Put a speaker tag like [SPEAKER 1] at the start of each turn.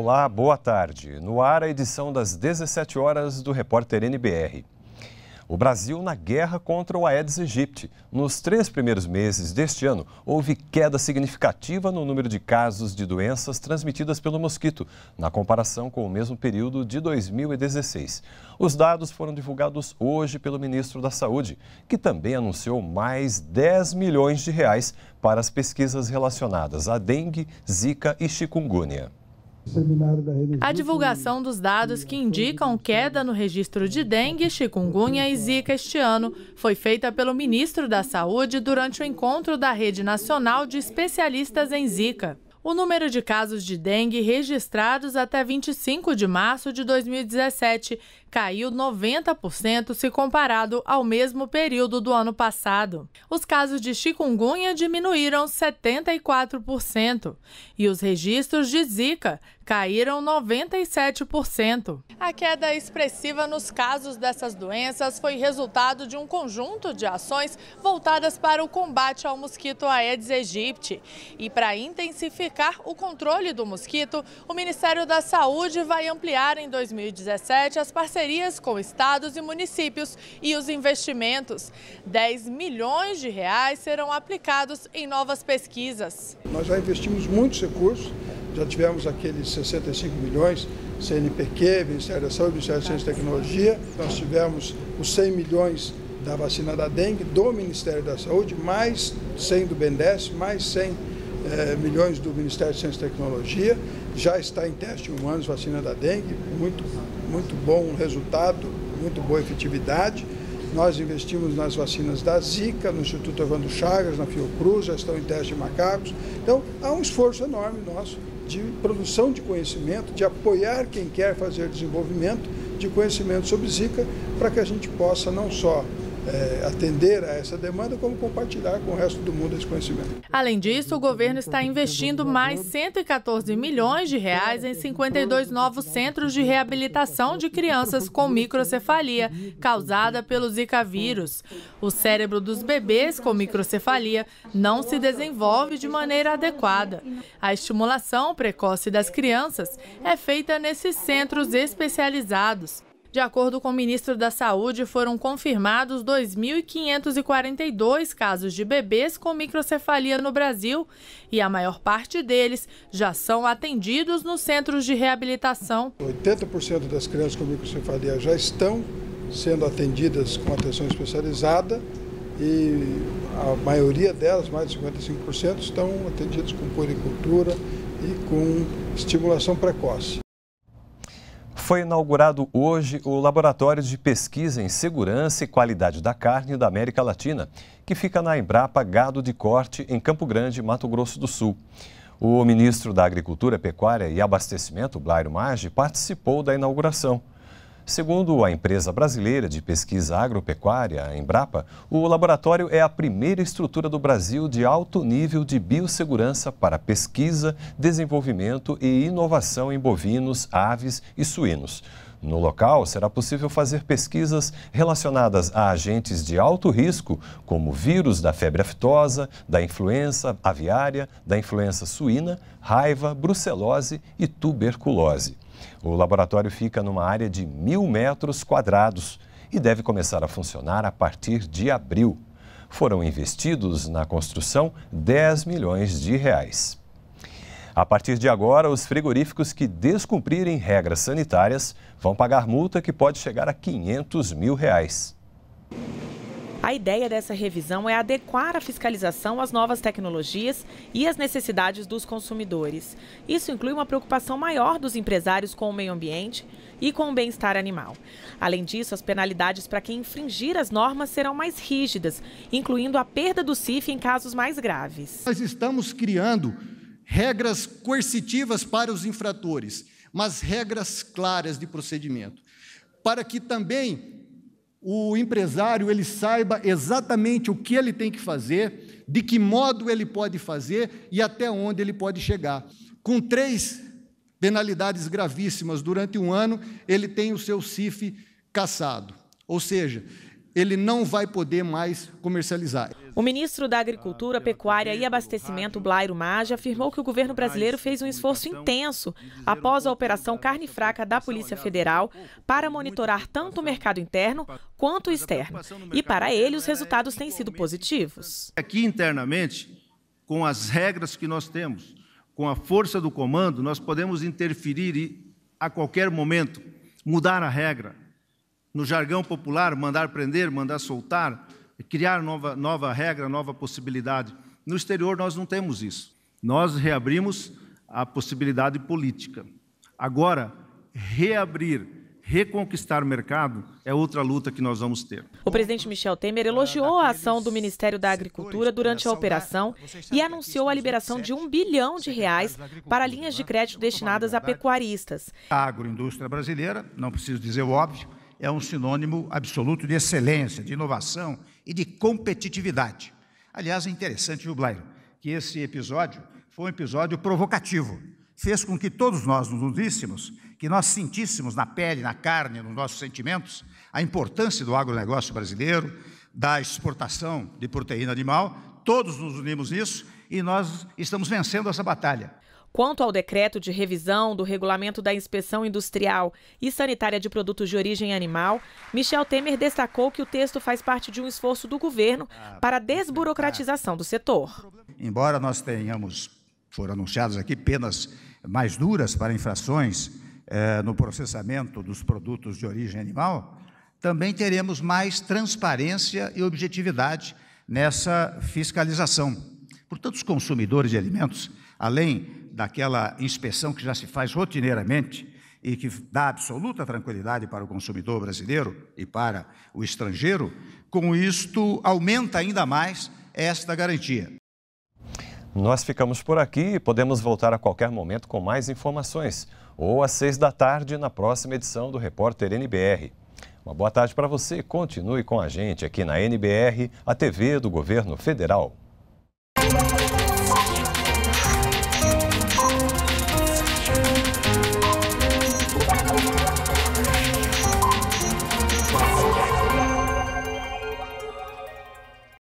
[SPEAKER 1] Olá, boa tarde. No ar, a edição das 17 horas do Repórter NBR. O Brasil na guerra contra o Aedes aegypti. Nos três primeiros meses deste ano, houve queda significativa no número de casos de doenças transmitidas pelo mosquito, na comparação com o mesmo período de 2016. Os dados foram divulgados hoje pelo ministro da Saúde, que também anunciou mais 10 milhões de reais para as pesquisas relacionadas à dengue, zika e chikungunya. A
[SPEAKER 2] divulgação dos dados que indicam queda no registro de dengue, chikungunya e zika este ano foi feita pelo ministro da Saúde durante o encontro da Rede Nacional de Especialistas em Zika o número de casos de dengue registrados até 25 de março de 2017 caiu 90% se comparado ao mesmo período do ano passado. Os casos de chikungunya diminuíram 74% e os registros de Zika caíram 97%. A queda expressiva nos casos dessas doenças foi resultado de um conjunto de ações voltadas para o combate ao mosquito Aedes aegypti e para intensificar o controle do mosquito, o Ministério da Saúde vai ampliar em 2017 as parcerias com estados e municípios e os investimentos. 10 milhões de reais serão aplicados em novas pesquisas. Nós já
[SPEAKER 3] investimos muitos recursos, já tivemos aqueles 65 milhões CNPq, Ministério da Saúde, Ministério da Ciência e Tecnologia. Nós tivemos os 100 milhões da vacina da dengue do Ministério da Saúde, mais 100 do BNDES, mais 100 é, milhões do Ministério de Ciência e Tecnologia. Já está em teste em humanos vacina da dengue, muito, muito bom resultado, muito boa efetividade. Nós investimos nas vacinas da Zika, no Instituto Evandro Chagas, na Fiocruz, já estão em teste de macacos. Então, há um esforço enorme nosso de produção de conhecimento, de apoiar quem quer fazer desenvolvimento de conhecimento sobre Zika, para que a gente possa não só eh, atender a essa demanda, como compartilhar com o resto do mundo esse conhecimento.
[SPEAKER 2] Além disso, o governo está investindo mais 114 milhões de reais em 52 novos centros de reabilitação de crianças com microcefalia causada pelo Zika vírus. O cérebro dos bebês com microcefalia não se desenvolve de maneira adequada. A estimulação precoce das crianças é feita nesses centros especializados. De acordo com o ministro da Saúde, foram confirmados 2.542 casos de bebês com microcefalia no Brasil e a maior parte deles já são atendidos nos centros de reabilitação.
[SPEAKER 3] 80% das crianças com microcefalia já estão sendo atendidas com atenção especializada e a maioria delas, mais de 55%, estão atendidas com puericultura e com estimulação precoce.
[SPEAKER 1] Foi inaugurado hoje o Laboratório de Pesquisa em Segurança e Qualidade da Carne da América Latina, que fica na Embrapa Gado de Corte, em Campo Grande, Mato Grosso do Sul. O ministro da Agricultura, Pecuária e Abastecimento, Blairo Maggi, participou da inauguração. Segundo a empresa brasileira de pesquisa agropecuária, a Embrapa, o laboratório é a primeira estrutura do Brasil de alto nível de biossegurança para pesquisa, desenvolvimento e inovação em bovinos, aves e suínos. No local, será possível fazer pesquisas relacionadas a agentes de alto risco, como vírus da febre aftosa, da influenza aviária, da influenza suína, raiva, brucelose e tuberculose. O laboratório fica numa área de mil metros quadrados e deve começar a funcionar a partir de abril. Foram investidos na construção 10 milhões de reais. A partir de agora, os frigoríficos que descumprirem regras sanitárias vão pagar multa que pode chegar a 500 mil reais.
[SPEAKER 4] A ideia dessa revisão é adequar a fiscalização às novas tecnologias e às necessidades dos consumidores. Isso inclui uma preocupação maior dos empresários com o meio ambiente e com o bem-estar animal. Além disso, as penalidades para quem infringir as normas serão mais rígidas, incluindo a perda do CIF em casos mais graves.
[SPEAKER 5] Nós estamos criando regras coercitivas para os infratores, mas regras claras de procedimento, para que também o empresário ele saiba exatamente o que ele tem que fazer, de que modo ele pode fazer e até onde ele pode chegar. Com três penalidades gravíssimas durante um ano, ele tem o seu CIF cassado. Ou seja, ele não vai poder mais comercializar.
[SPEAKER 4] O ministro da Agricultura, Pecuária e Abastecimento, Blairo Maggi, afirmou que o governo brasileiro fez um esforço intenso após a operação Carne Fraca da Polícia Federal para monitorar tanto o mercado interno quanto o externo. E para ele, os resultados têm sido positivos.
[SPEAKER 5] Aqui internamente, com as regras que nós temos, com a força do comando, nós podemos interferir a qualquer momento, mudar a regra no jargão popular, mandar prender, mandar soltar, criar nova, nova regra, nova possibilidade. No exterior, nós não temos isso. Nós reabrimos a possibilidade política. Agora, reabrir reconquistar o mercado é outra luta que nós vamos ter.
[SPEAKER 4] O presidente Michel Temer elogiou a ação do Ministério da Agricultura durante a operação e anunciou a liberação de um bilhão de reais para linhas de crédito destinadas a pecuaristas.
[SPEAKER 5] A agroindústria brasileira, não preciso dizer o óbvio, é um sinônimo absoluto de excelência, de inovação e de competitividade. Aliás, é interessante, viu, Blair, que esse episódio foi um episódio provocativo. Fez com que todos nós nos uníssemos, que nós sentíssemos na pele, na carne, nos nossos sentimentos, a importância do agronegócio brasileiro, da exportação de proteína animal. Todos nos unimos nisso e nós estamos vencendo essa
[SPEAKER 4] batalha. Quanto ao decreto de revisão do regulamento da inspeção industrial e sanitária de produtos de origem animal, Michel Temer destacou que o texto faz parte de um esforço do governo ah, para a desburocratização do setor.
[SPEAKER 5] Embora nós tenhamos, foram anunciadas aqui, penas mais duras para infrações eh, no processamento dos produtos de origem animal, também teremos mais transparência e objetividade nessa fiscalização. Portanto, os consumidores de alimentos, além daquela inspeção que já se faz rotineiramente e que dá absoluta tranquilidade para o consumidor brasileiro e para o estrangeiro, com isto aumenta ainda mais esta garantia.
[SPEAKER 1] Nós ficamos por aqui e podemos voltar a qualquer momento com mais informações, ou às seis da tarde na próxima edição do Repórter NBR. Uma boa tarde para você. Continue com a gente aqui na NBR, a TV do Governo Federal.